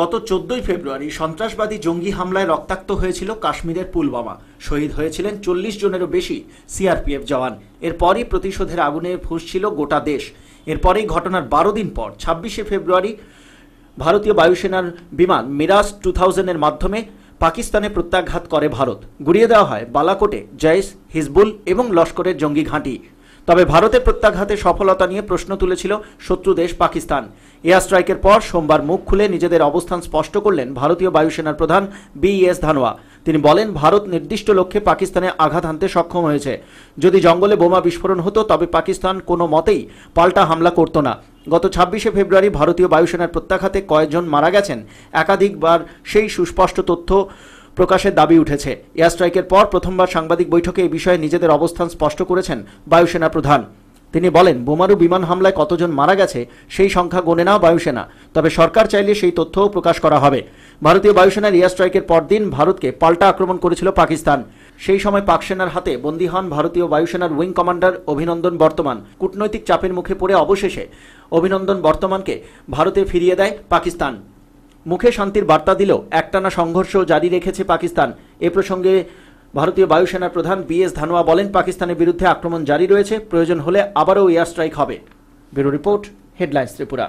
গত চোদ্দই ফেব্রুয়ারি সন্ত্রাসবাদী জঙ্গি হামলায় রক্তাক্ত হয়েছিল কাশ্মীরের পুলবামা শহীদ হয়েছিলেন চল্লিশ জনেরও বেশি সিআরপিএফ জওয়ান এরপরই প্রতিশোধের আগুনে ফুসছিল গোটা দেশ এরপরেই ঘটনার বারো দিন পর ছাব্বিশে ফেব্রুয়ারি ভারতীয় বায়ুসেনার বিমান মিরাজ টু থাউজেন্ডের মাধ্যমে পাকিস্তানে প্রত্যাঘাত করে ভারত গুড়িয়ে দেওয়া হয় বালাকোটে জয়েশ হিজবুল এবং লস্করের জঙ্গি ঘাঁটি তবে ভারতের প্রত্যাঘাতে সফলতা নিয়ে প্রশ্ন তুলেছিল শত্রু দেশ পাকিস্তান এয়ার স্ট্রাইকের পর সোমবার মুখ খুলে নিজেদের অবস্থান স্পষ্ট করলেন ভারতীয় বায়ুসেনার প্রধান বিএস ধানোয়া তিনি বলেন ভারত নির্দিষ্ট লক্ষ্যে পাকিস্তানে আঘাত হানতে সক্ষম হয়েছে যদি জঙ্গলে বোমা বিস্ফোরণ হতো তবে পাকিস্তান কোনো মতেই পাল্টা হামলা করত না গত ছাব্বিশে ফেব্রুয়ারি ভারতীয় বায়ুসেনার প্রত্যাঘাতে কয়েকজন মারা গেছেন একাধিকবার সেই সুস্পষ্ট তথ্য প্রকাশের দাবি উঠেছে এয়ার স্ট্রাইকের পর প্রথমবার সাংবাদিক বৈঠকে এ বিষয়ে নিজেদের অবস্থান স্পষ্ট করেছেন বায়ুসেনা প্রধান তিনি বলেন বোমারু বিমান হামলায় কতজন মারা গেছে সেই সংখ্যা গোনে না বায়ুসেনা তবে সরকার চাইলে সেই তথ্যও প্রকাশ করা হবে ভারতীয় বায়ুসেনার এয়ার স্ট্রাইকের পরদিন ভারতকে পাল্টা আক্রমণ করেছিল পাকিস্তান সেই সময় পাকসেনার হাতে বন্দী হন ভারতীয় বায়ুসেনার উইং কমান্ডার অভিনন্দন বর্তমান কূটনৈতিক চাপের মুখে পড়ে অবশেষে অভিনন্দন বর্তমানকে ভারতে ফিরিয়ে দেয় পাকিস্তান মুখে শান্তির বার্তা দিলেও একটানা সংঘর্ষ জারি রেখেছে পাকিস্তান এ প্রসঙ্গে ভারতীয় বায়ুসেনার প্রধান বি এস ধানোয়া বলেন পাকিস্তানের বিরুদ্ধে আক্রমণ জারি রয়েছে প্রয়োজন হলে আবারও এয়ার স্ট্রাইক হবে ব্যুরো রিপোর্ট হেডলাইন্স ত্রিপুরা